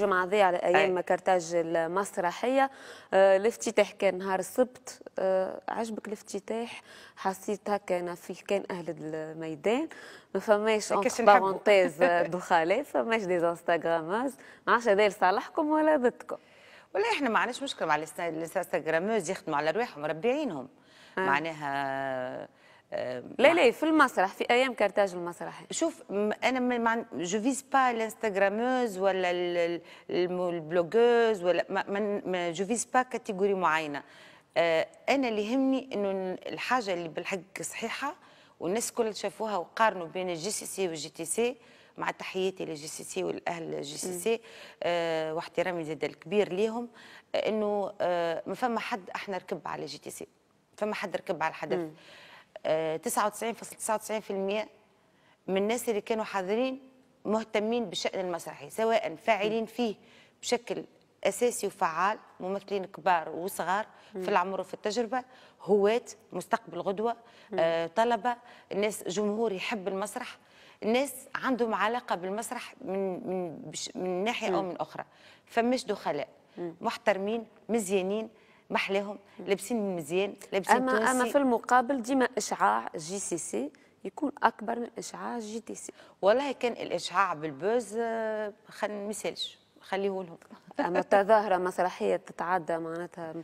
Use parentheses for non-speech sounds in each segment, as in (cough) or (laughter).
الجمعه ذي على ايام أي. كرتاج المسرحيه آه، الافتتاح كان نهار السبت آه، عجبك الافتتاح حسيت هكا انا في كان اهل الميدان ما فماش بارونتيز (laughs) دخالي فماش دي انستغراموز ما عادش هذا لصالحكم ولا ضدكم ولا احنا ما عندناش مشكلة مع الانستغراموز يخدموا على رواحهم مربعينهم آه. معناها لا لا في المسرح في ايام كارتاج المسرحي شوف انا ما جو فيز با الانستغراموز ولا البلوغوز ولا ما, ما جو فيز با كاتيجوري معينه آه، انا اللي يهمني انه الحاجه اللي بالحق صحيحه والناس كل شافوها وقارنوا بين الجي سي سي والجي تي سي مع تحياتي للجي سي سي والاهل الجي سي سي آه واحترامي زاد الكبير ليهم انه آه ما فما حد احنا ركب على جي تي سي فما حد ركب على الحدث 99.99% من الناس اللي كانوا حاضرين مهتمين بشأن المسرحي سواء فاعلين فيه بشكل أساسي وفعال ممثلين كبار وصغار في العمر وفي التجربة هواة مستقبل غدوة آه، طلبة الناس جمهور يحب المسرح الناس عندهم علاقة بالمسرح من من من ناحية أو من أخرى فمش دخلاء محترمين مزيانين محلاهم لابسين مزيان لابسين اما تونسي. اما في المقابل ديما اشعاع جي سي سي يكون اكبر من اشعاع جي تي سي والله كان الاشعاع بالبوز آه، خلينا مثالش خليه لهم (laughs) اما التظاهره مسرحيه تتعدى معناتها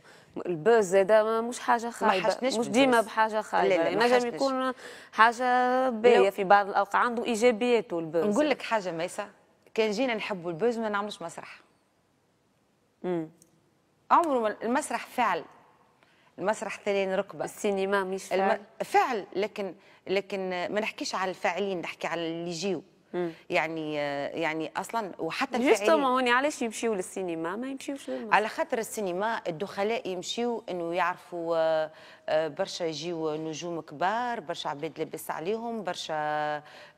البوز زاده مش حاجه خايبه مش ديما بحاجه خايبه نجم يكون حاجه باهيه في بعض الاوقات عنده ايجابياته البوز نقول لك حاجه ميسا كان جينا نحبوا البوز ما نعملوش مسرح امم عمره ما المسرح فعل المسرح ثاني ركبه السينما مش فعل الم... فعل لكن لكن ما نحكيش على الفاعلين نحكي على اللي يجيو يعني يعني اصلا وحتى الفاعلين هوني علاش يمشيو للسينما ما يمشيوش على خاطر السينما الدخلاء يمشيو انه يعرفوا آه، آه، برشا يجيو نجوم كبار برشا عباد لاباس عليهم برشا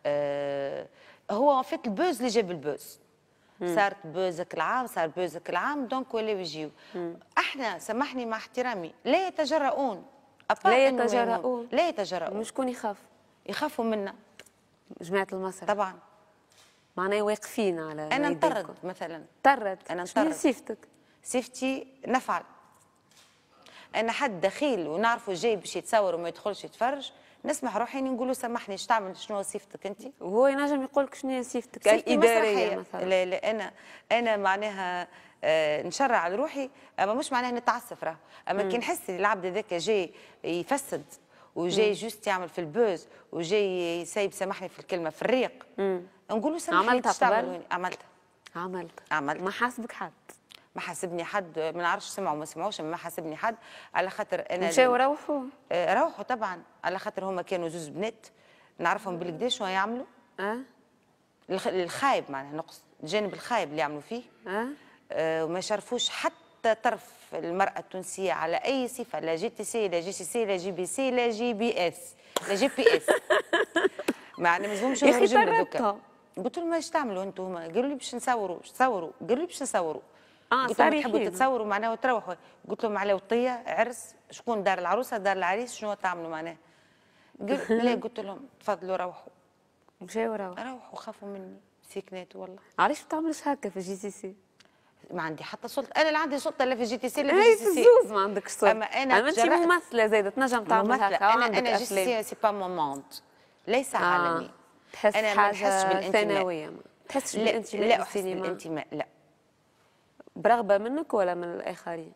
آه، هو فات البوز اللي جاب البوز صارت بوزك العام صار بوزك العام دونك ولاو يجيو احنا سامحني مع احترامي لا يتجرؤون لا يتجرؤون لا يتجرؤون شكون يخاف يخافوا منا جماعه المصري طبعا معناها واقفين على انا نطرد مثلا طرد انا نطرد صفتك صفتي نفعل انا حد دخيل ونعرفه جاي باش يتصور وما يدخلش يتفرج نسمح روحي نقول له سامحني اش تعمل شنو صفتك انت وهو ينجم يقول لك شنو وظيفتك الاداريه مثلا لا لا انا انا معناها آه نشرع على روحي اما مش معناها نتعسف راه اما كي نحس العبد هذاك جاي يفسد وجاي جوست يعمل في البوز وجاي يسيب سامحني في الكلمه في الريق نقول له سامحني عملتها عملتها عملتها عملت ما حاسبك حد ما حاسبني حد ما نعرفش سمعوا ما سمعوش ما حاسبني حد على خاطر انا مشاو روحوا آه، روحوا طبعا على خاطر هما كانوا زوز بنات نعرفهم بالكدا شنو يعملوا أه؟ الخايب معناها نقصد الجانب الخايب اللي يعملوا فيه أه؟, آه، وما شرفوش حتى طرف المرأة التونسية على أي صفة لا جي تي سي لا جي سي سي لا جي بي سي لا جي بي اس لا جي بي اس (laughs) معناها مازهمش يخرجوا دوكا قلت لهم ايش تعملوا انتم قالوا لي باش نصوروا نصوروا قالوا لي باش نصوروا اه تحبوا تتصوروا معناها وتروحوا قلت لهم على وطيه عرس شكون دار العروسه دار العريس شنو تعملوا معناها قلت (laughs) لا قلت لهم تفضلوا روحوا مشاو روحوا روحوا خافوا مني سكنات والله علاش ما تعملش هكا في جي سي سي ما عندي حتى سلطه انا لا عندي سلطه لا في جي تي سي لا في إيه، جي سي سي زوز ما عندكش سلطه اما انا اما انت ممثله زاده تنجم تعمل هكا انا انا جي سي سي با مومونت ليس آه. عالمي تحس انا ما نحسش بالانتماء ثانويه ما تحسش بالانتماء لا احس بالانتماء لا برغبه منك ولا من الاخرين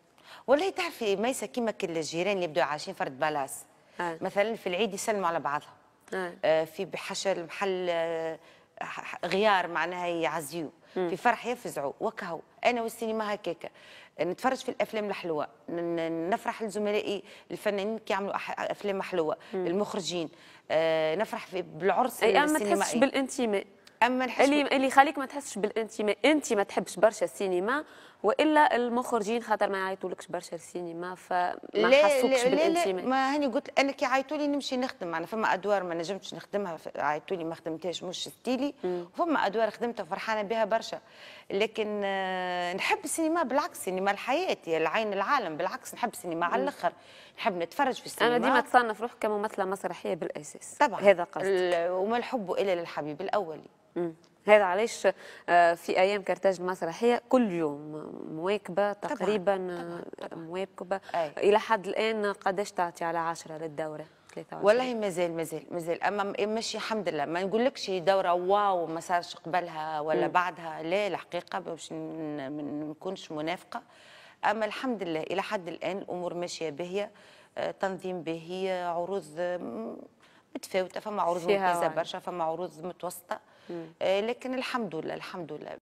والله تعرفي ميسة كيما كل الجيران اللي يبداو عايشين فرد بلاس آه. مثلا في العيد يسلموا على بعضهم آه. آه في بحشر المحل آه غيار معناها يعزيو في فرح يفزعوا وكهو انا والسينما هكاك نتفرج في الافلام الحلوه نفرح لزملائي الفنانين كي يعملوا افلام حلوه المخرجين آه نفرح في بالعرس اي اما تحسش بالانتماء اما اللي اللي يخليك ما تحسش بالانتماء انت ما تحبش برشا السينما والا المخرجين خاطر ما يعيطولكش برشا السينما فما حسوكش بالانتماء ما هاني قلت انا كي عيطولي نمشي نخدم انا فما ادوار ما نجمتش نخدمها عيطولي ما خدمتهاش مش ستيلي وفما ادوار خدمتها فرحانه بها برشا لكن آه، نحب السينما بالعكس السينما هي العين العالم بالعكس نحب السينما على الاخر نحب نتفرج في السينما انا ديما تصنف روحك كممثله مسرحيه بالاساس طبعا هذا قصدي وما الحب الا للحبيب الاولي هذا علاش آه، في ايام كرتاج المسرحيه كل يوم مواكبه تقريبا مواكبه أي. الى حد الان قداش تعطي على 10 للدوره والله مازال مازال مازال اما ماشي الحمد لله ما نقولكش دوره واو ما صارش قبلها ولا م. بعدها لا الحقيقه باش ما نكونش منافقه اما الحمد لله الى حد الان الامور ماشيه باهيه آه، تنظيم باهي عروض متفاوته فما عروض ممتازه برشا فما عروض متوسطه آه، لكن الحمد لله الحمد لله